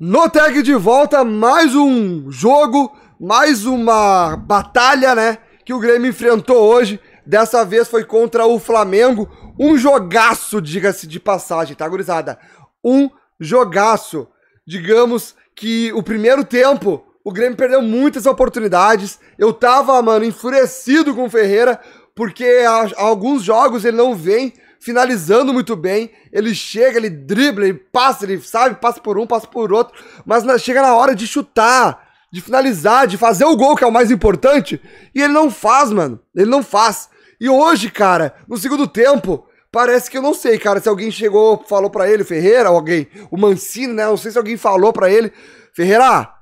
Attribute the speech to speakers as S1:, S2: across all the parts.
S1: No tag de volta, mais um jogo, mais uma batalha, né? Que o Grêmio enfrentou hoje. Dessa vez foi contra o Flamengo. Um jogaço, diga-se de passagem, tá, gurizada? Um jogaço. Digamos que o primeiro tempo, o Grêmio perdeu muitas oportunidades. Eu tava, mano, enfurecido com o Ferreira, porque há alguns jogos ele não vem finalizando muito bem. Ele chega, ele dribla, ele passa, ele sabe, passa por um, passa por outro. Mas na, chega na hora de chutar, de finalizar, de fazer o gol, que é o mais importante. E ele não faz, mano. Ele não faz. E hoje, cara, no segundo tempo, parece que eu não sei, cara, se alguém chegou, falou para ele, Ferreira, alguém, o Mancini, né? Não sei se alguém falou para ele, Ferreira,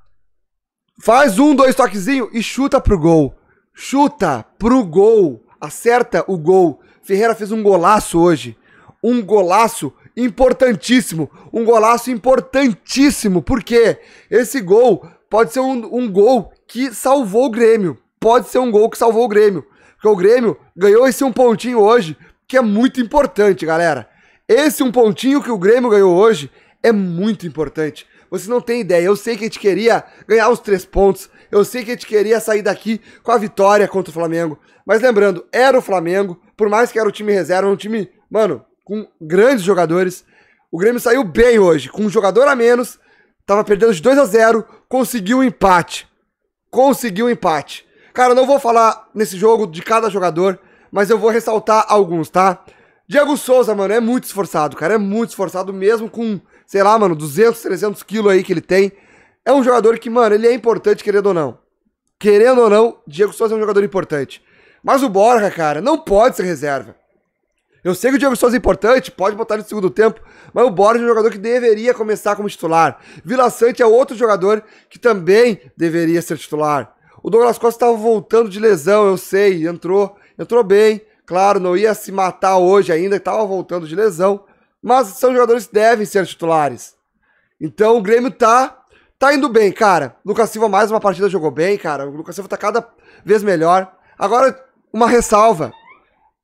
S1: faz um, dois toquezinho e chuta pro gol. Chuta pro gol acerta o gol. Ferreira fez um golaço hoje. Um golaço importantíssimo. Um golaço importantíssimo. Porque esse gol pode ser um, um gol que salvou o Grêmio. Pode ser um gol que salvou o Grêmio. Porque o Grêmio ganhou esse um pontinho hoje, que é muito importante, galera. Esse um pontinho que o Grêmio ganhou hoje é muito importante. Você não tem ideia. Eu sei que a gente queria ganhar os três pontos, eu sei que a gente queria sair daqui com a vitória contra o Flamengo. Mas lembrando, era o Flamengo, por mais que era o time reserva, um time, mano, com grandes jogadores. O Grêmio saiu bem hoje, com um jogador a menos, tava perdendo de 2 a 0, conseguiu o um empate. Conseguiu o um empate. Cara, não vou falar nesse jogo de cada jogador, mas eu vou ressaltar alguns, tá? Diego Souza, mano, é muito esforçado, cara, é muito esforçado mesmo com, sei lá, mano, 200, 300 quilos aí que ele tem é um jogador que, mano, ele é importante, querendo ou não. Querendo ou não, Diego Souza é um jogador importante. Mas o Borja, cara, não pode ser reserva. Eu sei que o Diego Souza é importante, pode botar no segundo tempo, mas o Borja é um jogador que deveria começar como titular. Vila Sante é outro jogador que também deveria ser titular. O Douglas Costa estava voltando de lesão, eu sei, entrou, entrou bem. Claro, não ia se matar hoje ainda, estava voltando de lesão, mas são jogadores que devem ser titulares. Então o Grêmio tá Tá indo bem, cara. Lucas Silva mais uma partida jogou bem, cara. O Lucas Silva tá cada vez melhor. Agora uma ressalva.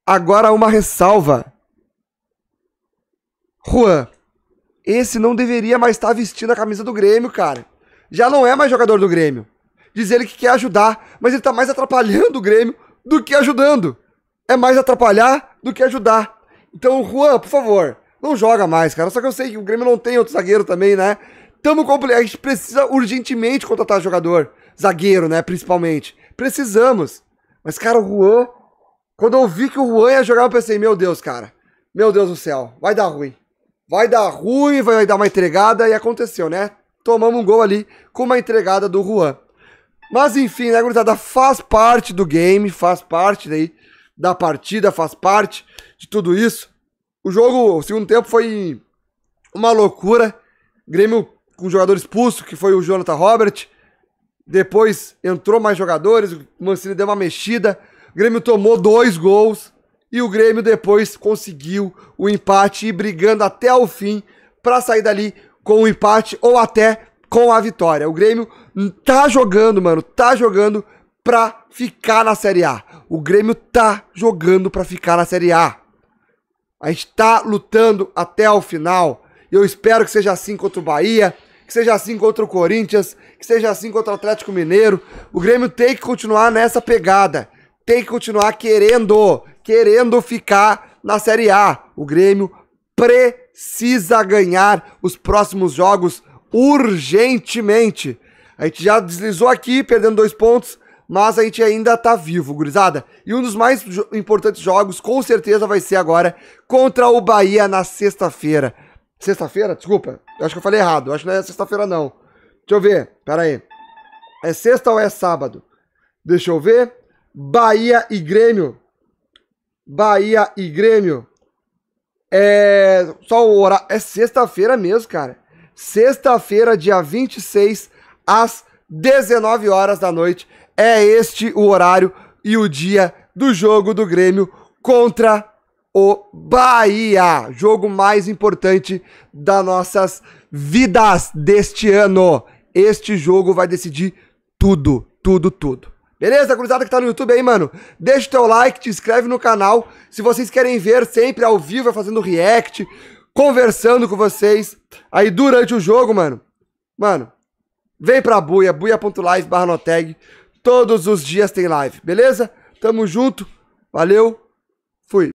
S1: Agora uma ressalva. Juan, esse não deveria mais estar tá vestindo a camisa do Grêmio, cara. Já não é mais jogador do Grêmio. Diz ele que quer ajudar, mas ele tá mais atrapalhando o Grêmio do que ajudando. É mais atrapalhar do que ajudar. Então, Juan, por favor, não joga mais, cara. Só que eu sei que o Grêmio não tem outro zagueiro também, né? Tamo completo. A gente precisa urgentemente contratar jogador. Zagueiro, né? Principalmente. Precisamos. Mas, cara, o Juan. Quando eu vi que o Juan ia jogar, eu pensei, meu Deus, cara. Meu Deus do céu. Vai dar ruim. Vai dar ruim, vai dar uma entregada. E aconteceu, né? Tomamos um gol ali com uma entregada do Juan. Mas enfim, né, gurizada? Faz parte do game, faz parte daí da partida, faz parte de tudo isso. O jogo, o segundo tempo foi uma loucura. Grêmio um jogador expulso, que foi o Jonathan Robert. Depois entrou mais jogadores, o Mancini deu uma mexida. O Grêmio tomou dois gols e o Grêmio depois conseguiu o empate e brigando até o fim para sair dali com o empate ou até com a vitória. O Grêmio tá jogando, mano, tá jogando pra ficar na Série A. O Grêmio tá jogando pra ficar na Série A. A gente tá lutando até o final. Eu espero que seja assim contra o Bahia que seja assim contra o Corinthians, que seja assim contra o Atlético Mineiro. O Grêmio tem que continuar nessa pegada. Tem que continuar querendo, querendo ficar na Série A. O Grêmio precisa ganhar os próximos jogos urgentemente. A gente já deslizou aqui, perdendo dois pontos, mas a gente ainda tá vivo, gurizada. E um dos mais importantes jogos, com certeza, vai ser agora contra o Bahia na sexta-feira. Sexta-feira? Desculpa, eu acho que eu falei errado. Eu acho que não é sexta-feira, não. Deixa eu ver, pera aí. É sexta ou é sábado? Deixa eu ver. Bahia e Grêmio. Bahia e Grêmio. É. Só o horário. É sexta-feira mesmo, cara. Sexta-feira, dia 26, às 19 horas da noite. É este o horário e o dia do jogo do Grêmio contra o Bahia. Jogo mais importante das nossas vidas deste ano. Este jogo vai decidir tudo, tudo, tudo. Beleza, cruzada que tá no YouTube aí, mano? Deixa o teu like, te inscreve no canal. Se vocês querem ver sempre ao vivo, fazendo react, conversando com vocês aí durante o jogo, mano. Mano, vem pra buia, buia.live barra Todos os dias tem live, beleza? Tamo junto, valeu, fui.